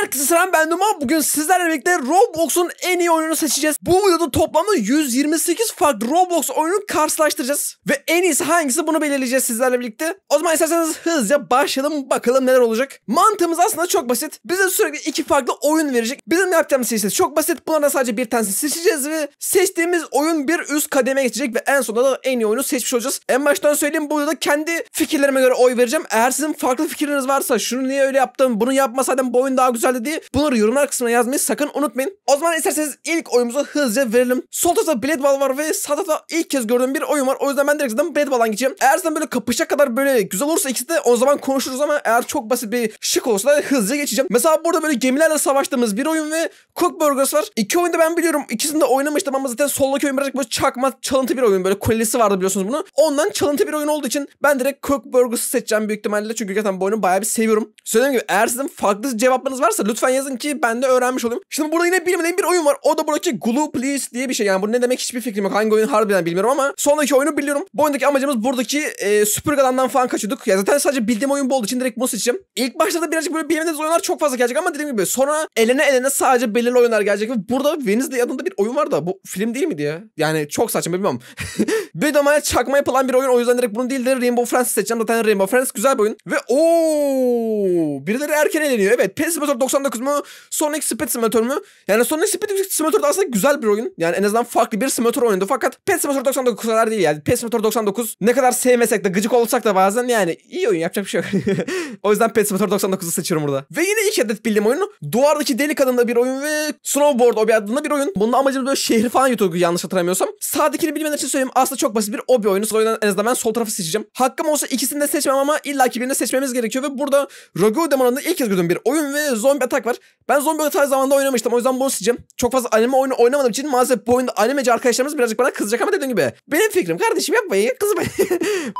Herkese selam ben Duman. Bugün sizlerle birlikte Roblox'un en iyi oyununu seçeceğiz. Bu videoda toplamda 128 farklı Roblox oyunu karşılaştıracağız. Ve en iyisi hangisi bunu belirleyeceğiz sizlerle birlikte. O zaman isterseniz hızlıca başlayalım bakalım neler olacak. Mantığımız aslında çok basit. Bize sürekli iki farklı oyun verecek. Bizim yapacağımız şey ise çok basit. Bunlardan sadece bir tanesini seçeceğiz ve seçtiğimiz oyun bir üst kademeye geçecek ve en sonunda da en iyi oyunu seçmiş olacağız. En baştan söyleyeyim bu videoda kendi fikirlerime göre oy vereceğim. Eğer sizin farklı fikirleriniz varsa şunu niye öyle yaptım bunu yapmasaydım bu oyun daha güzel güzeldi diye bunları yorumlar kısmına yazmayı sakın unutmayın. O zaman isterseniz ilk oyumuzu hızlıca verelim. Sol tarafta Blade Ball var ve sağ tarafta ilk kez gördüğüm bir oyun var. O yüzden ben direkt zaten Blade Ball'dan gideceğim. Eğer zaten böyle kapışa kadar böyle güzel olursa ikisi de o zaman konuşuruz ama eğer çok basit bir şık olursa da hızlıca geçeceğim. Mesela burada böyle gemilerle savaştığımız bir oyun ve Cook Burgers var. İki oyunda ben biliyorum. İkisini de oynamıştım ama zaten soldaki oyun birazcık böyle çakma çalıntı bir oyun. Böyle kulesi vardı biliyorsunuz bunu. Ondan çalıntı bir oyun olduğu için ben direkt Cook Burgers'ı seçeceğim büyük ihtimalle. Çünkü gerçekten bu oyunu bayağı bir seviyorum. Söylediğim gibi eğer sizin farklı cevaplarınız varsa varsa lütfen yazın ki ben de öğrenmiş olayım. Şimdi burada yine bilmediğim bir oyun var. O da buradaki Glue Please diye bir şey. Yani bu ne demek hiçbir fikrim yok. Hangi oyun harbiden bilmiyorum ama sondaki oyunu biliyorum. Bu oyundaki amacımız buradaki e, süpürge adamdan falan kaçıyorduk. Ya zaten sadece bildiğim oyun bu olduğu için direkt bunu seçeceğim. İlk başta da birazcık böyle bilmediğiniz oyunlar çok fazla gelecek ama dediğim gibi sonra elene elene sadece belirli oyunlar gelecek. Ve burada Wednesday adında bir oyun var da bu film değil mi diye. Yani çok saçma bilmiyorum. bir domaya çakma yapılan bir oyun o yüzden direkt bunu değil de Rainbow Friends seçeceğim. Zaten Rainbow Friends güzel bir oyun. Ve ooo birileri erken eleniyor. Evet PES 99 mu? Sonic Speed Simulator mu? Yani Sonic Speed Simulator da aslında güzel bir oyun. Yani en azından farklı bir simulator oyundu. Fakat Pet Simulator 99 kadar değil yani. Pet Simulator 99 ne kadar sevmesek de gıcık olsak da bazen yani iyi oyun yapacak bir şey yok. o yüzden Pet Simulator 99'u seçiyorum burada. Ve yine ilk adet bildiğim oyunu Duvardaki Delik adında bir oyun ve Snowboard Obi adında bir oyun. Bunun amacımız böyle şehir falan yutuyordu yanlış hatırlamıyorsam. Sağdakini bilmeyen için söyleyeyim aslında çok basit bir Obi oyunu. O yüzden en azından ben sol tarafı seçeceğim. Hakkım olsa ikisini de seçmem ama illaki birini seçmemiz gerekiyor ve burada Rogue Demon'un ilk kez gördüğüm bir oyun ve zombie zombi atak var. Ben zombi atak zamanında oynamıştım. O yüzden bunu sileceğim. Çok fazla anime oyunu oynamadığım için maalesef bu oyunda animeci arkadaşlarımız birazcık bana kızacak ama dediğim gibi. Benim fikrim kardeşim yapmayın kızmayın.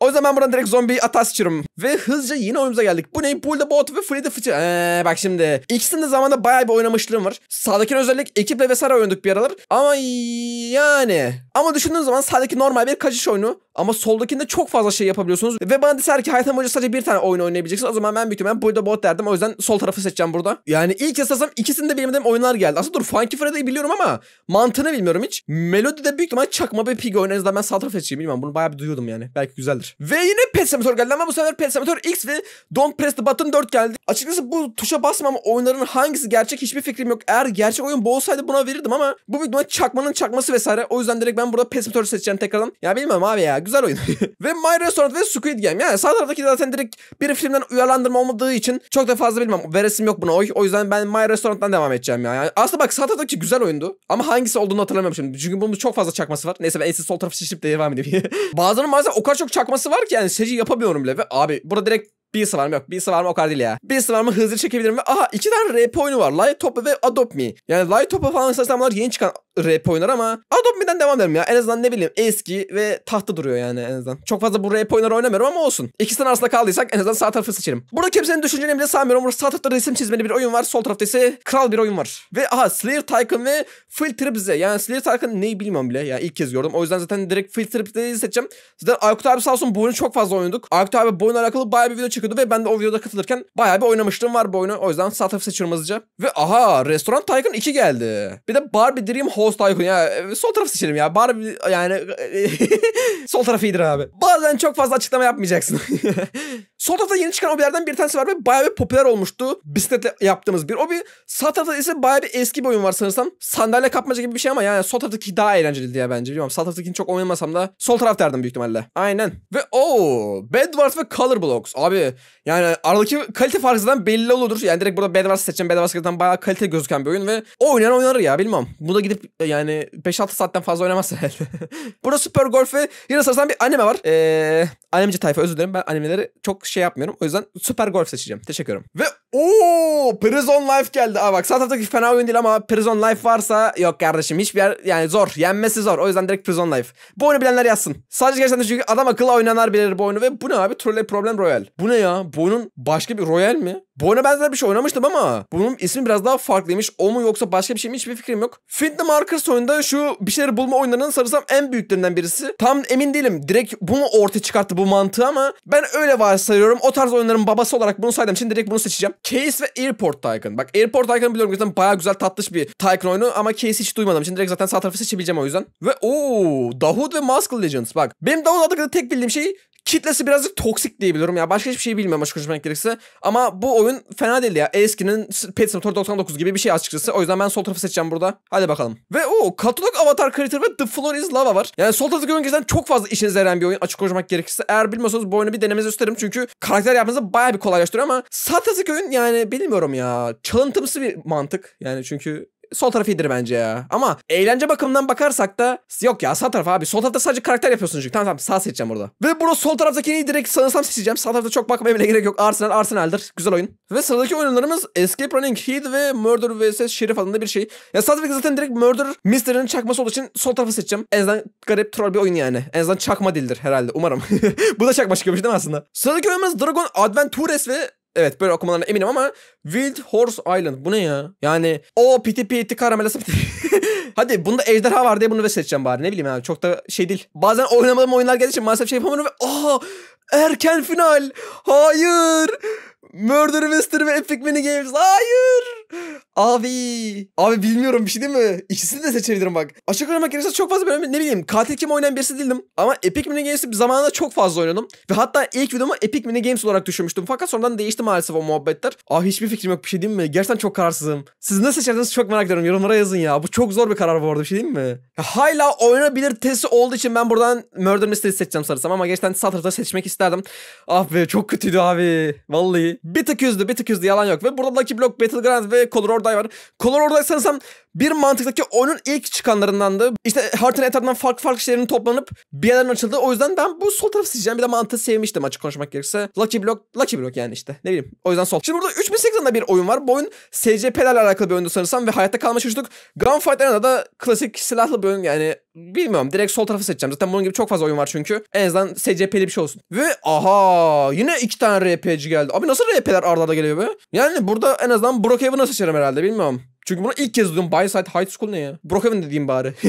O yüzden ben buradan direkt zombi atağa sıçıyorum. Ve hızlıca yine oyunumuza geldik. Bu ne? Bull'da bot ve free Freddy fıçı. Eee bak şimdi. İkisinin de zamanında bayağı bir oynamışlığım var. Sağdakini özellikle ekiple vesaire oynadık bir aralar. Ama yani. Ama düşündüğün zaman sağdaki normal bir kaçış oyunu. Ama soldakinde çok fazla şey yapabiliyorsunuz. Ve bana deseler ki Haytham Hoca sadece bir tane oyun oynayabileceksin. O zaman ben büyük ihtimalle boyda bot derdim. O yüzden sol tarafı seçeceğim burada. Yani ilk yasasam ikisini de oyunlar geldi. Aslında dur Funky Freddy'yi biliyorum ama mantığını bilmiyorum hiç. Melody de büyük ihtimalle çakma bir pig oynarız ben sağ tarafı seçeyim. bilmiyorum bunu bayağı bir duyuyordum yani. Belki güzeldir. Ve yine Pet geldi ama bu sefer Pet X ve Don't Press the Button 4 geldi. Açıkçası bu tuşa basmam oyunların hangisi gerçek hiçbir fikrim yok. Eğer gerçek oyun bu olsaydı buna verirdim ama bu büyük ihtimalle çakmanın çakması vesaire. O yüzden direkt ben burada Pet seçeceğim tekrardan. Ya bilmiyorum abi ya güzel oyun. ve My Restaurant ve Squid Game. Yani sağ taraftaki zaten direkt bir filmden uyarlandırma olmadığı için çok da fazla bilmem. Veresim yok buna. O yüzden ben My Restaurant'tan devam edeceğim ya. Yani aslında bak sağ taraftaki güzel oyundu. Ama hangisi olduğunu hatırlamıyorum şimdi. Çünkü bunun çok fazla çakması var. Neyse ben en sol tarafı şişip de devam edeyim. Bazılarının maalesef o kadar çok çakması var ki yani seçici yapamıyorum bile. Ve abi burada direkt bir var mı yok. Bir var mı o kadar değil ya. Bir var mı hızlı çekebilirim ve aha iki tane RP oyunu var. Light Top ve Adopt Me. Yani Light Topa falan esasında bunlar yeni çıkan rap oynar ama Adobe'den devam ederim ya. En azından ne bileyim eski ve tahta duruyor yani en azından. Çok fazla bu rap oynar oynamıyorum ama olsun. İkisinin arasında kaldıysak en azından sağ tarafı seçerim. Burada kimsenin düşüncelerini bile burada Sağ tarafta resim çizmeli bir oyun var. Sol tarafta ise kral bir oyun var. Ve aha Slayer Tycoon ve Phil Trip Yani Slayer Tycoon neyi bilmem bile. Yani ilk kez gördüm. O yüzden zaten direkt Phil Trip seçeceğim. Zaten Aykut abi sağ olsun bu oyunu çok fazla oynadık. Aykut abi bu oyunla alakalı bayağı bir video çekiyordu ve ben de o videoda katılırken bayağı bir oynamıştım var bu oyunu. O yüzden sağ tarafı seçiyorum hızlıca. Ve aha Restoran Tycoon 2 geldi. Bir de Barbie Dream Hall Ghost Tycoon ya. Sol tarafı seçelim ya. Barbie yani sol tarafı iyidir abi. Bazen çok fazla açıklama yapmayacaksın. Sol tarafta yeni çıkan hobilerden bir tanesi var ve bayağı bir popüler olmuştu. Bisikletle yaptığımız bir hobi. Sağ tarafta ise bayağı bir eski bir oyun var sanırsam. Sandalye kapmaca gibi bir şey ama yani sol taraftaki daha eğlenceli diye bence. Bilmiyorum sağ taraftakini çok oynamasam da sol taraf derdim büyük ihtimalle. Aynen. Ve o Bedwars ve Color Blocks. Abi yani aradaki kalite farkı zaten belli oluyordur. Yani direkt burada Bedwars seçeceğim. Bedwars gerçekten bayağı kalite gözüken bir oyun ve o oynayan oynanır ya bilmem. Bu da gidip e, yani 5-6 saatten fazla oynamaz herhalde. burada Super Golf ve yine sanırsam bir anime var. Eee animeci tayfa özür dilerim. Ben animeleri çok şey şey yapmıyorum. O yüzden Süper Golf seçeceğim. Teşekkür ederim. Ve ooo Prison Life geldi. Aa bak sağ taraftaki fena oyun değil ama Prison Life varsa yok kardeşim. Hiçbir yer yani zor. Yenmesi zor. O yüzden direkt Prison Life. Bu oyunu bilenler yazsın. Sadece gerçekten çünkü adam akıllı oynanar bilir bu oyunu. Ve bu ne abi? Trolley Problem Royal. Bu ne ya? Bu oyunun başka bir Royal mi? Bu oyuna benzer bir şey oynamıştım ama bunun ismi biraz daha farklıymış. O mu yoksa başka bir şey mi hiçbir fikrim yok. Find the Markers oyunda şu bir şeyleri bulma oyunlarının sarısam en büyüklerinden birisi. Tam emin değilim. Direkt bunu ortaya çıkarttı bu mantığı ama ben öyle varsayıyorum. O tarz oyunların babası olarak bunu saydım. Şimdi direkt bunu seçeceğim. Case ve Airport Tycoon. Bak Airport Tycoon biliyorum zaten baya güzel tatlış bir Tycoon oyunu ama Case hiç duymadım. Şimdi direkt zaten sağ tarafı seçebileceğim o yüzden. Ve ooo Davut ve Muscle Legends. Bak benim Davut adlı tek bildiğim şey kitlesi birazcık toksik diyebilirim ya. Başka hiçbir şey bilmiyorum açık konuşmak gerekirse. Ama bu oyun fena değildi ya. Eskinin Pet Simulator 99 gibi bir şey açıkçası. O yüzden ben sol tarafı seçeceğim burada. Hadi bakalım. Ve o katalog avatar creator ve The Floor is Lava var. Yani sol tarafı görün gerçekten çok fazla işinize yarayan bir oyun açık konuşmak gerekirse. Eğer bilmiyorsanız bu oyunu bir denemenizi isterim. Çünkü karakter yapmanızı bayağı bir kolaylaştırıyor ama sağ tarafı oyun yani bilmiyorum ya. Çalıntımsı bir mantık. Yani çünkü sol tarafı iyidir bence ya. Ama eğlence bakımından bakarsak da yok ya sağ taraf abi. Sol tarafta sadece karakter yapıyorsun çünkü. Tamam tamam sağ seçeceğim burada. Ve burada sol taraftakini direkt sanırsam seçeceğim. Sağ tarafta çok bakmaya bile gerek yok. Arsenal Arsenal'dır. Güzel oyun. Ve sıradaki oyunlarımız Escape Running Heat ve Murder vs. Sheriff adında bir şey. Ya sağ tarafta zaten direkt Murder Mystery'nin çakması olduğu için sol tarafı seçeceğim. En azından garip troll bir oyun yani. En azından çakma dildir herhalde umarım. Bu da çakma çıkıyormuş değil mi aslında? Sıradaki oyunumuz Dragon Adventures ve evet böyle okumalarına eminim ama Wild Horse Island bu ne ya? Yani o piti piti karamelası piti. Hadi bunda ejderha var diye bunu da seçeceğim bari. Ne bileyim yani çok da şey değil. Bazen oynamadığım oyunlar geldiği için maalesef şey yapamıyorum ve aa erken final. Hayır. Murder Mystery ve Epic Mini Games. Hayır. Abi. Abi bilmiyorum bir şey değil mi? İkisini de seçebilirim bak. Açık oynamak gerekirse çok fazla böyle ne bileyim katil kim oynayan birisi değildim. Ama Epic Mini Games'i zamanında çok fazla oynadım. Ve hatta ilk videomu Epic Mini Games olarak düşünmüştüm. Fakat sonradan değişti maalesef o muhabbetler. Aa hiçbir fikrim yok bir şey değil mi? Gerçekten çok kararsızım. Siz ne seçerdiniz çok merak ediyorum. Yorumlara yazın ya. Bu çok zor bir karar bu arada bir şey değil mi? hala oynanabilir tesi olduğu için ben buradan Murder Mystery seçeceğim sanırsam. Ama gerçekten Satır'da seçmek isterdim. Ah be çok kötüydü abi. Vallahi. Bir tık üzdü bir tık üzdü yalan yok. Ve burada Lucky Block Battlegrounds ve Color Kolorday var. Kolor oradaysa sanırsam bir mantıktaki oyunun ilk çıkanlarındandı. İşte haritanın etrafından farklı farklı şeylerin toplanıp bir yerden açıldı. O yüzden ben bu sol tarafı seçeceğim. Bir de mantığı sevmiştim açık konuşmak gerekirse. Lucky Block, Lucky Block yani işte. Ne bileyim. O yüzden sol. Şimdi burada 3800'de bir oyun var. Bu oyun SCP'lerle alakalı bir oyundu sanırsam ve hayatta kalma çocuk. Gunfight Arena'da da klasik silahlı bir oyun yani bilmiyorum direkt sol tarafı seçeceğim. Zaten bunun gibi çok fazla oyun var çünkü. En azından SCP'li bir şey olsun. Ve aha yine iki tane RP'ci geldi. Abi nasıl RP'ler arda geliyor be? Yani burada en azından Brookhaven'ı seçerim herhalde bilmiyorum. Çünkü bunu ilk kez duydum. Bayside High School ne ya? Brookhaven dediğim bari.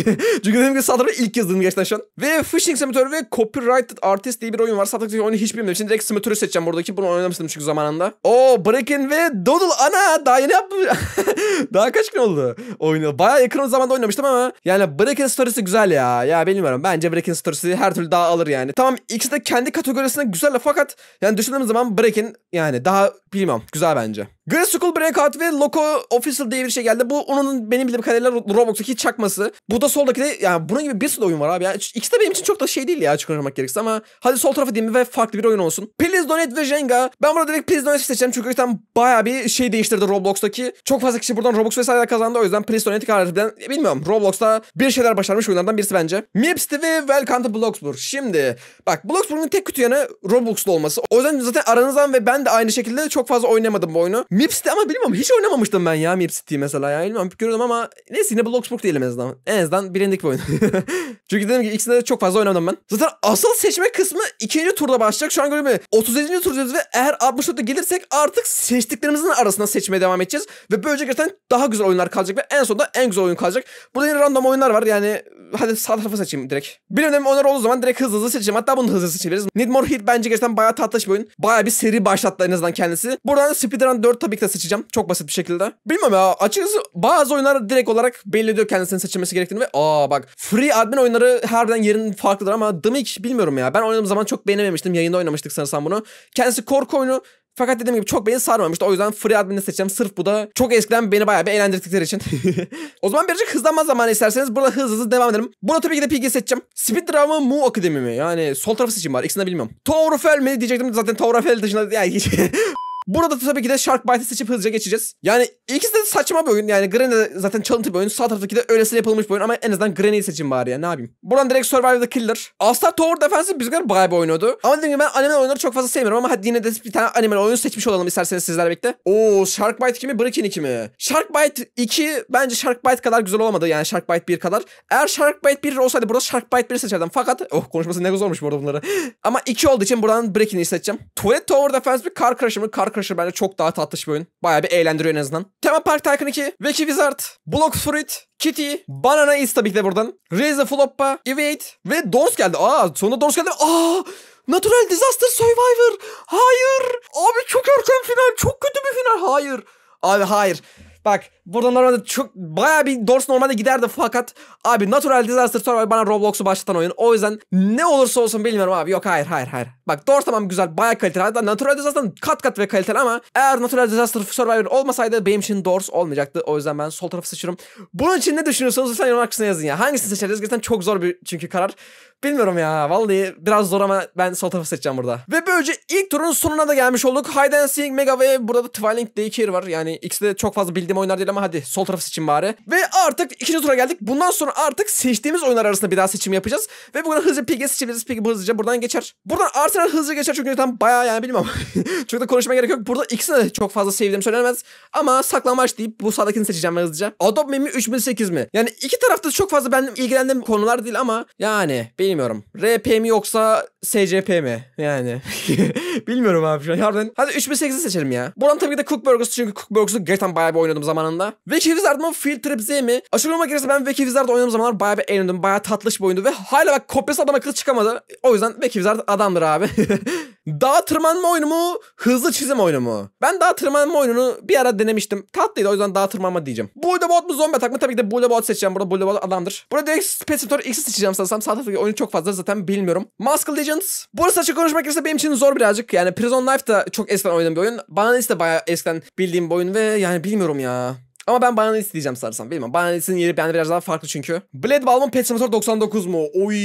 Çünkü dediğim gibi saldırı ilk kez duydum gerçekten şu an. Ve Fishing Simulator ve Copyrighted Artist diye bir oyun var. Satıktaki oyunu hiç bilmiyorum. Şimdi direkt Simulator'ı seçeceğim buradaki. Bunu oynamıştım çünkü zamanında. O Breaking ve Doodle. Ana daha yeni yaptım. daha kaç gün oldu oyunu? Baya yakın zamanda oynamıştım ama. Yani Breaking Stories'i güzel ya. Ya bilmiyorum. Bence Breaking Stories'i her türlü daha alır yani. Tamam ikisi de kendi kategorisinde güzel fakat yani düşündüğüm zaman Breaking yani daha bilmem güzel bence. Grey School Breakout ve Loco Official diye bir şey geldi. Bu onun benim bildiğim kadarıyla Roblox'taki çakması. Bu da soldaki de yani bunun gibi bir sürü oyun var abi Yani İkisi de benim için çok da şey değil ya açık konuşmak gerekirse ama hadi sol tarafı diyeyim ve farklı bir oyun olsun. Please Donate ve Jenga. Ben burada direkt Please Donate seçeceğim çünkü gerçekten baya bir şey değiştirdi Roblox'taki. Çok fazla kişi buradan Roblox vesaire kazandı o yüzden Please Donate kararından e, bilmiyorum. Roblox'ta bir şeyler başarmış oyunlardan birisi bence. Mips'ti ve Welcome to Bloxburg. Şimdi bak Bloxburg'un tek kötü yanı Roblox'ta olması. O yüzden zaten aranızdan ve ben de aynı şekilde çok fazla oynamadım bu oyunu. Mips'te ama bilmiyorum hiç oynamamıştım ben ya Mips mesela ya. Bilmiyorum görüyordum ama neyse yine Bloxburg değilim en azından. En azından bilindik bir oyun. Çünkü dedim ki ikisinde de çok fazla oynamadım ben. Zaten asıl seçme kısmı ikinci turda başlayacak. Şu an göre 37. turdayız ve eğer 64'e gelirsek artık seçtiklerimizin arasında seçmeye devam edeceğiz. Ve böylece gerçekten daha güzel oyunlar kalacak ve en sonunda en güzel oyun kalacak. Burada yine random oyunlar var yani hadi sağ tarafa seçeyim direkt. Bilmediğim oyunlar olduğu zaman direkt hızlı hızlı seçeceğim. Hatta bunu hızlı seçebiliriz. Need More Heat bence gerçekten bayağı tatlış bir oyun. Bayağı bir seri başlattı en azından kendisi. Buradan Speedrun 4 tabii ki de seçeceğim. Çok basit bir şekilde. Bilmem ya açıkçası bazı oyunlar direkt olarak belli ediyor kendisinin seçilmesi gerektiğini ve aa bak free admin oyunları herden yerin farklıdır ama Dımik bilmiyorum ya. Ben oynadığım zaman çok beğenememiştim. Yayında oynamıştık sanırsam bunu. Kendisi korku oyunu fakat dediğim gibi çok beni sarmamıştı. O yüzden free admin'i seçeceğim. Sırf bu da çok eskiden beni bayağı bir eğlendirdikleri için. o zaman birazcık hızlanma zamanı isterseniz burada hızlı hızlı devam edelim. Buna tabii ki de Pig'i seçeceğim. Speed Drive Mu Akademi mi? Yani sol tarafı seçeyim bari. İkisini de bilmiyorum. Tower of Hell mi diyecektim. Zaten Tower of Hell dışında... Yani Burada da tabii ki de Shark Sharkbite'ı seçip hızlıca geçeceğiz. Yani ikisi de saçma bir oyun. Yani Granny zaten çalıntı bir oyun. Sağ taraftaki de öylesine yapılmış bir oyun ama en azından Granny'yi seçin bari ya ne yapayım. Buradan direkt Survival the Killer. Astar Tower Defense bizimkiler bayağı bir oynuyordu. Ama dediğim gibi ben anime oyunları çok fazla sevmiyorum ama hadi yine de bir tane anime oyunu seçmiş olalım isterseniz sizler bekle. Oo Shark Bite kimi? Breaking 2 mi? Bite 2 bence Shark Bite kadar güzel olmadı yani Shark Bite 1 kadar. Eğer Shark Bite 1 olsaydı burada Shark Bite 1 seçerdim. Fakat oh konuşması ne güzel olmuş burada bunları. ama 2 olduğu için buradan Breaking'i seçeceğim. Tuvalet Tower Defense bir kar Crush mı? Car Crusher bence çok daha tatlış bir oyun. Bayağı bir eğlendiriyor en azından. Tema Park Tycoon 2, Wiki Wizard, Block Fruit, Kitty, Banana Is tabii ki de buradan. Raise Floppa, Evade ve Dons geldi. Aa sonunda Dons geldi. Aa Natural Disaster Survivor. Hayır. Abi çok erken final. Çok kötü bir final. Hayır. Abi hayır. Bak burada normalde çok baya bir Dors normalde giderdi fakat abi Natural Disaster Survivor bana Roblox'u başlatan oyun. O yüzden ne olursa olsun bilmiyorum abi. Yok hayır hayır hayır. Bak Dors tamam güzel baya kaliteli. Hatta Natural Disaster kat kat ve kaliteli ama eğer Natural Disaster Survivor olmasaydı benim için Dors olmayacaktı. O yüzden ben sol tarafı seçiyorum. Bunun için ne düşünüyorsunuz? lütfen yorumlar kısmına yazın ya. Hangisini seçeriz? Gerçekten çok zor bir çünkü karar. Bilmiyorum ya. Vallahi biraz zor ama ben sol tarafı seçeceğim burada. Ve böylece ilk turun sonuna da gelmiş olduk. Hide and Seek, Mega ve burada Twilight Daycare var. Yani ikisi de çok fazla bildiğim bildiğim oyunlar değil ama hadi sol tarafı seçin bari. Ve artık ikinci tura geldik. Bundan sonra artık seçtiğimiz oyunlar arasında bir daha seçim yapacağız. Ve bugün hızlı Pig'e seçebiliriz. Pig hızlıca buradan geçer. Buradan Arsenal hızlı geçer çünkü tam bayağı yani bilmem. çok da konuşmaya gerek yok. Burada ikisini de çok fazla sevdiğim söylenemez. Ama saklamaç deyip bu sağdakini seçeceğim ben hızlıca. Adobe Meme 3008 mi? Yani iki tarafta çok fazla benim ilgilendiğim konular değil ama yani bilmiyorum. RP mi yoksa SCP mi? Yani bilmiyorum abi şu an. Harbiden hadi 3008'i seçelim ya. Buradan tabii ki de Cook Burgers çünkü Cook Burgers'ı gerçekten bayağı bir oynadım oynuyordum zamanında. Ve Wizard mı Field Trip Z mi? Açıklama gerekirse ben Wiki Wizard oynadığım zamanlar bayağı bir eğlendim. Bayağı tatlış bir oyundu ve hala bak kopyası adam akıllı çıkamadı. O yüzden Wiki Wizard adamdır abi. Dağ tırmanma oyunu mu? Hızlı çizim oyunu mu? Ben dağ tırmanma oyununu bir ara denemiştim. Tatlıydı o yüzden dağ tırmanma diyeceğim. Bullebot mu zombi atak mı? Tabii ki de Bullebot seçeceğim. Burada Bullebot adamdır. Burada direkt Spacetor X'i seçeceğim sanırsam. Sağ taraftaki oyunu çok fazla zaten bilmiyorum. Muscle Legends. Burası açık konuşmak gerekirse benim için zor birazcık. Yani Prison Life da çok eskiden oynadığım bir oyun. Banalist de bayağı eskiden bildiğim bir oyun ve yani bilmiyorum ya. Ama ben Banalist isteyeceğim sanırsam. bilmiyorum. Banalist'in yeri bende biraz daha farklı çünkü. Blade Ball mı Pet Simulator 99 mu? Oy.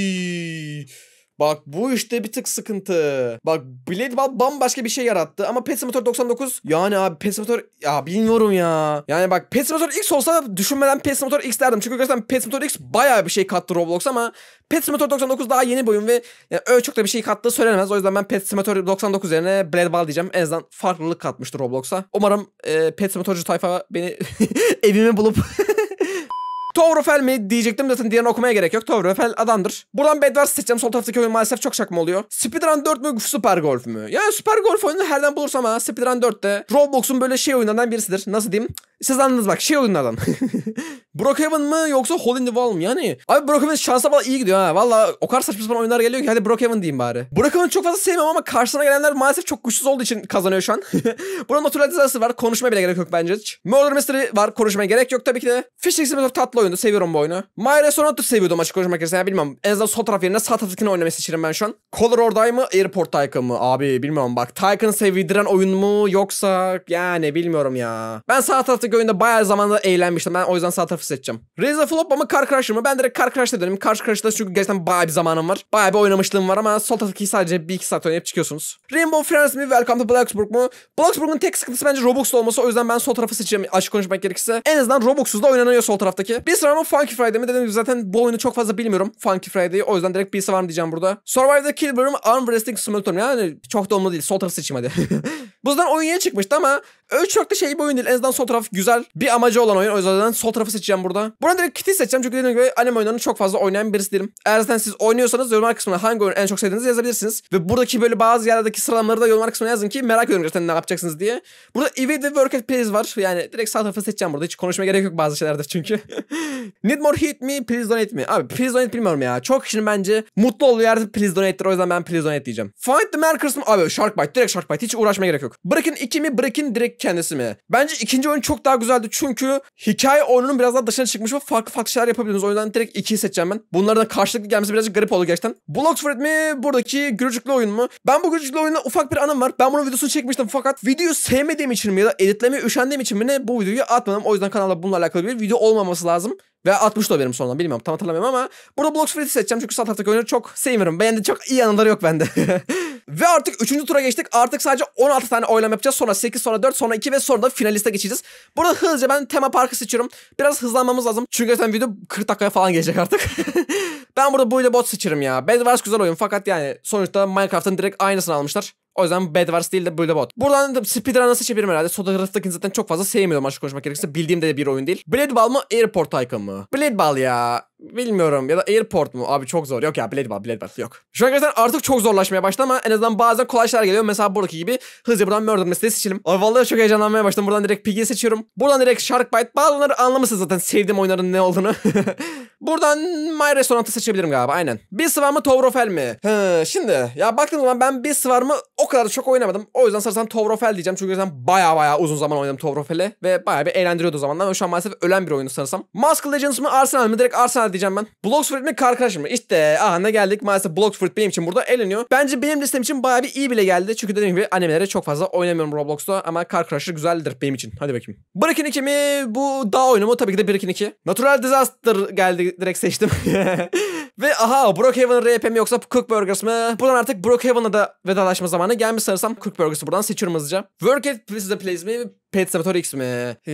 Bak bu işte bir tık sıkıntı. Bak Blade Ball bambaşka bir şey yarattı ama Pet Simulator 99 yani abi Pet Simulator ya bilmiyorum ya. Yani bak Pet Simulator X olsa düşünmeden Pet Simulator X derdim. Çünkü gerçekten Pet Simulator X bayağı bir şey kattı Roblox ama Pet Simulator 99 daha yeni boyun ve yani öyle çok da bir şey kattığı söylenemez. O yüzden ben Pet Simulator 99 yerine Blade Ball diyeceğim. En azından farklılık katmıştır Roblox'a. Umarım e, Pet Simulatorcu tayfa beni evime bulup Tovrofel mi diyecektim zaten diğerini okumaya gerek yok. Tovrofel adamdır. Buradan Bedwars seçeceğim. Sol taraftaki oyun maalesef çok şakma oluyor. Speedrun 4 mü Super Golf mü? Yani Super Golf oyunu herden bulursam ha. Speedrun 4'te Roblox'un böyle şey oyunlarından birisidir. Nasıl diyeyim? Siz anladınız bak şey oyunlardan. Brookhaven mı yoksa Hole in the Wall mı Yani abi Brookhaven şansa falan iyi gidiyor ha. Valla o kadar saçma sapan oyunlar geliyor ki hadi Brookhaven diyeyim bari. Brookhaven çok fazla sevmem ama karşısına gelenler maalesef çok güçsüz olduğu için kazanıyor şu an. Buranın natural disaster var. Konuşmaya bile gerek yok bence hiç. Murder Mystery var. Konuşmaya gerek yok tabii ki de. Fishing Simulator tatlı oyundu. Seviyorum bu oyunu. My Resonant'ı seviyordum açık konuşmak gerekirse. Yani bilmiyorum. En azından sol taraf yerine sağ taraftakini oynamayı seçerim ben şu an. Color Orday mı? Airport Tycoon mı Abi bilmiyorum bak. Tycoon'ı sevdiren oyun mu? Yoksa yani bilmiyorum ya. Ben sağ taraftaki oyunda bayağı zamanda eğlenmiştim. Ben o yüzden sağ tarafı seçeceğim. Reza Flop mı? Car Crusher mı? Ben direkt Car Crusher'da döneyim. Car Crusher'da çünkü gerçekten bayağı bir zamanım var. Bayağı bir oynamışlığım var ama sol taraftaki sadece bir iki saat oynayıp çıkıyorsunuz. Rainbow Friends mi? Welcome to Blacksburg mu? Blacksburg'un tek sıkıntısı bence Robux'lu olması. O yüzden ben sol tarafı seçeceğim açık konuşmak gerekirse. En azından Robux'suz da oynanıyor sol taraftaki. Bir Bilgisayar ama Funky Friday mi? Dediğim zaten bu oyunu çok fazla bilmiyorum Funky Friday'i. O yüzden direkt bilgisayar var mı diyeceğim burada. Survivor the Kill Room, Arm Wrestling Simulator. Yani çok da olmalı değil. Sol tarafı seçeyim hadi. bu yüzden oyun yeni çıkmıştı ama Öyle çok da şey bir oyun değil. En azından sol taraf güzel bir amacı olan oyun. O yüzden sol tarafı seçeceğim burada. Buradan direkt Kitty seçeceğim. Çünkü dediğim gibi anime oyunlarını çok fazla oynayan birisi değilim. Eğer zaten siz oynuyorsanız yorumlar kısmına hangi oyunu en çok sevdiğinizi yazabilirsiniz. Ve buradaki böyle bazı yerlerdeki sıralamaları da yorumlar kısmına yazın ki merak ediyorum gerçekten ne yapacaksınız diye. Burada Evade ve Work at Please var. Yani direkt sağ tarafı seçeceğim burada. Hiç konuşmaya gerek yok bazı şeylerde çünkü. Need more hit me, please donate me. Abi please donate bilmiyorum ya. Çok kişinin bence mutlu olduğu yerde please donate'dir. O yüzden ben please donate diyeceğim. Find the Mercury's Abi Sharkbite. Direkt Sharkbite. Hiç uğraşmaya gerek yok. Bırakın 2 mi? Bırakın direkt kendisi mi? Bence ikinci oyun çok daha güzeldi çünkü hikaye oyununun biraz daha dışına çıkmış ve farklı farklı şeyler yapabiliyorsunuz. O yüzden direkt 2'yi seçeceğim ben. Bunlardan karşılıklı gelmesi birazcık garip oldu gerçekten. Bloxford mi? Buradaki gürücüklü oyun mu? Ben bu gürücüklü oyunda ufak bir anım var. Ben bunun videosunu çekmiştim fakat videoyu sevmediğim için mi ya da editlemeye üşendiğim için mi ne bu videoyu atmadım. O yüzden kanalda bununla alakalı bir video olmaması lazım. Ve 60 da benim sonradan bilmiyorum tam hatırlamıyorum ama burada Blocks Free'yi seçeceğim çünkü sağ taraftaki oyunları çok sevmiyorum. Beğendi çok iyi anıları yok bende. Ve artık 3. tura geçtik. Artık sadece 16 tane oylama yapacağız. Sonra 8, sonra 4, sonra 2 ve sonra da finaliste geçeceğiz. Burada hızlıca ben tema parkı seçiyorum. Biraz hızlanmamız lazım. Çünkü zaten video 40 dakikaya falan gelecek artık. Ben burada bu ile bot seçerim ya. Bedwars güzel oyun fakat yani sonuçta Minecraft'ın direkt aynısını almışlar. O yüzden Bedwars değil de böyle bot. Buradan da Speedrun'ı seçebilirim herhalde. Soda Grafik'in zaten çok fazla sevmiyorum açık konuşmak gerekirse. Bildiğim de bir oyun değil. Blade mı Airport Icon mı? Blade ya bilmiyorum ya da airport mu? Abi çok zor. Yok ya Blade Battle, Blade Battle yok. Şu an gerçekten artık çok zorlaşmaya başladı ama en azından bazen kolay şeyler geliyor. Mesela buradaki gibi hızlı buradan Murder mesleği seçelim. Abi vallahi çok heyecanlanmaya başladım. Buradan direkt Piggy'i seçiyorum. Buradan direkt Shark Bite. Bazıları anlamışsınız zaten sevdiğim oyunların ne olduğunu. Buradan My Restaurant'ı seçebilirim galiba aynen. Bir sıvar mı Tovrofel mi? Hı, şimdi ya baktığım zaman ben bir sıvar mı o kadar çok oynamadım. O yüzden sanırsam Tovrofel diyeceğim. Çünkü zaten baya baya uzun zaman oynadım Tovrofel'i. Ve baya bir eğlendiriyordu o zamandan. Şu an maalesef ölen bir oyunu sanırsam. Mask Legends mı Arsenal mı? Direkt Arsenal diyeceğim söyleyeceğim ben. Bloxford mi Karkaş mı? İşte aha ne geldik. Maalesef Bloxford benim için burada eleniyor. Bence benim listem için bayağı bir iyi bile geldi. Çünkü dediğim gibi animelere çok fazla oynamıyorum Roblox'ta. Ama Car Crusher güzeldir benim için. Hadi bakayım. Breaking 2 mi? Bu dağ oyunu mu? Tabii ki de Breaking 2. Natural Disaster geldi. Direkt seçtim. Ve aha Brookhaven RP mi yoksa Cook Burgers mı? Buradan artık Brookhaven'a da vedalaşma zamanı gelmiş sanırsam Cook Burgers'ı buradan seçiyorum hızlıca. Work it please the place mi? Pet Saboteur X mi? Ee,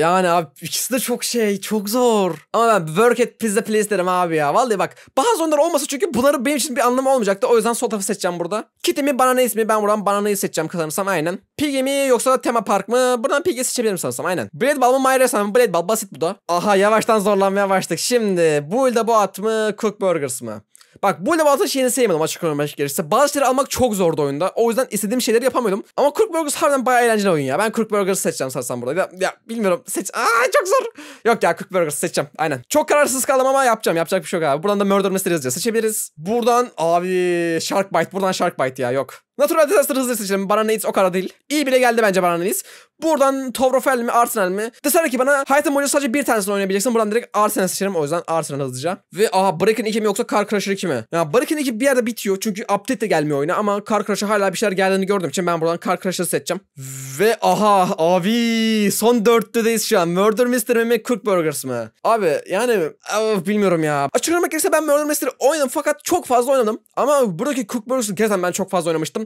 yani abi ikisi de çok şey çok zor. Ama ben Work at Pizza Place derim abi ya. Vallahi bak bazı onlar olmasa çünkü bunları benim için bir anlamı olmayacaktı. O yüzden sol tarafı seçeceğim burada. Kitty mi Banana ismi ben buradan Banana'yı seçeceğim kazanırsam aynen. Piggy mi yoksa Tema Park mı? Buradan Piggy seçebilirim sanırsam aynen. Blade Ball mı My Race mı? Blade Ball basit bu da. Aha yavaştan zorlanmaya başladık. Şimdi bu ilde bu at mı? Cook Burgers mı? Bak bu bazı şeyini sevmedim açık konuşmak gerekirse. Bazı şeyleri almak çok zordu oyunda. O yüzden istediğim şeyleri yapamıyordum. Ama Crook Burgers harbiden bayağı eğlenceli oyun ya. Ben Crook Burgers'ı seçeceğim sarsam burada. Ya, ya bilmiyorum. Seç... Aa çok zor. Yok ya Crook Burgers'ı seçeceğim. Aynen. Çok kararsız kaldım ama yapacağım. Yapacak bir şey yok abi. Buradan da Murder Mystery yazacağız. Seçebiliriz. Buradan abi Shark Bite. Buradan Shark Bite ya yok. Natural Disaster hızlı seçelim. Bana Nates o kadar değil. İyi bile geldi bence bana Nates. Buradan Tovrofel mi Arsenal mi? Deseler ki bana hayatım boyunca sadece bir tanesini oynayabileceksin. Buradan direkt Arsenal seçerim. O yüzden Arsenal hızlıca. Ve aha Breaking 2 mi yoksa Car Crusher 2 mi? Ya Breaking 2 bir yerde bitiyor. Çünkü update de gelmiyor oyuna. Ama Car Crusher hala bir şeyler geldiğini gördüğüm için ben buradan Car Crusher'ı seçeceğim. Ve aha abi son dörtlüdeyiz şu an. Murder Mystery mi Cook Burgers mı? Abi yani of, bilmiyorum ya. Açıklamak gerekirse ben Murder Mystery oynadım fakat çok fazla oynadım. Ama buradaki Cook Burgers'ı gerçekten ben çok fazla oynamıştım.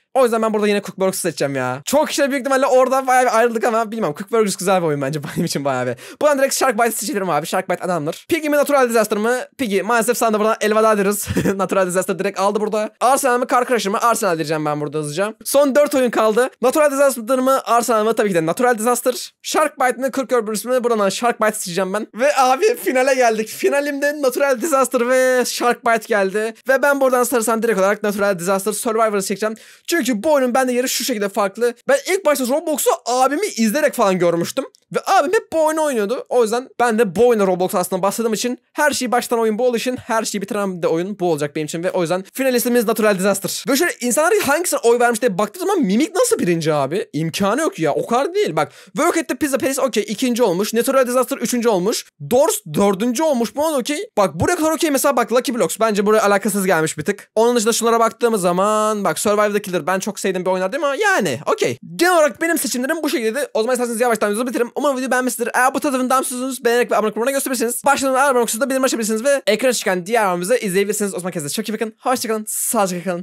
O yüzden ben burada yine Cookburgs'ı seçeceğim ya. Çok işte büyük ihtimalle orada bayağı bir ayrıldık ama bilmem. Cookburgs güzel bir oyun bence benim için bayağı bir. Buradan direkt Sharkbite'ı seçebilirim abi. Sharkbite adamdır. Piggy mi Natural Disaster mı? Piggy maalesef sana da buradan elveda deriz. Natural Disaster direkt aldı burada. Arsenal mı Car Crusher mı? Arsenal diyeceğim ben burada hızlıca. Son 4 oyun kaldı. Natural Disaster mı? Arsenal mı? Tabii ki de Natural Disaster. Sharkbite mi? 40 Körbürüs mü? Buradan Sharkbite seçeceğim ben. Ve abi finale geldik. Finalimde Natural Disaster ve Sharkbite geldi. Ve ben buradan sarısan direkt olarak Natural Disaster Survivor'ı seçeceğim. Çünkü diyor ki bu oyunun bende yeri şu şekilde farklı. Ben ilk başta Roblox'u abimi izleyerek falan görmüştüm. Ve abim hep bu oyunu oynuyordu. O yüzden ben de bu oyuna Roblox aslında bahsettiğim için her şeyi baştan oyun bu oluşun. Her şeyi bitiren de oyun bu olacak benim için. Ve o yüzden finalistimiz Natural Disaster. Ve şöyle insanlar hangisine oy vermiş diye baktığı zaman Mimik nasıl birinci abi? İmkanı yok ya. O kadar değil. Bak Work at the Pizza Place okey ikinci olmuş. Natural Disaster üçüncü olmuş. Doors dördüncü olmuş. Bu okey. Bak buraya kadar okey mesela bak Lucky Blocks. Bence buraya alakasız gelmiş bir tık. Onun dışında şunlara baktığımız zaman bak Survive the Killer ben çok sevdiğim bir oynar ama Yani okey. Genel olarak benim seçimlerim bu şekilde. O zaman isterseniz yavaştan videomuzu bitirelim. Umarım video beğenmişsinizdir. Eğer bu tarafın damsızlığınız beğenerek ve abone olmayı gösterirseniz. Başlanan abone noktasında bildirim açabilirsiniz ve ekrana çıkan diğer videomuzu izleyebilirsiniz. O zaman kez de çok iyi bakın. Hoşçakalın. Sağlıcakla kalın.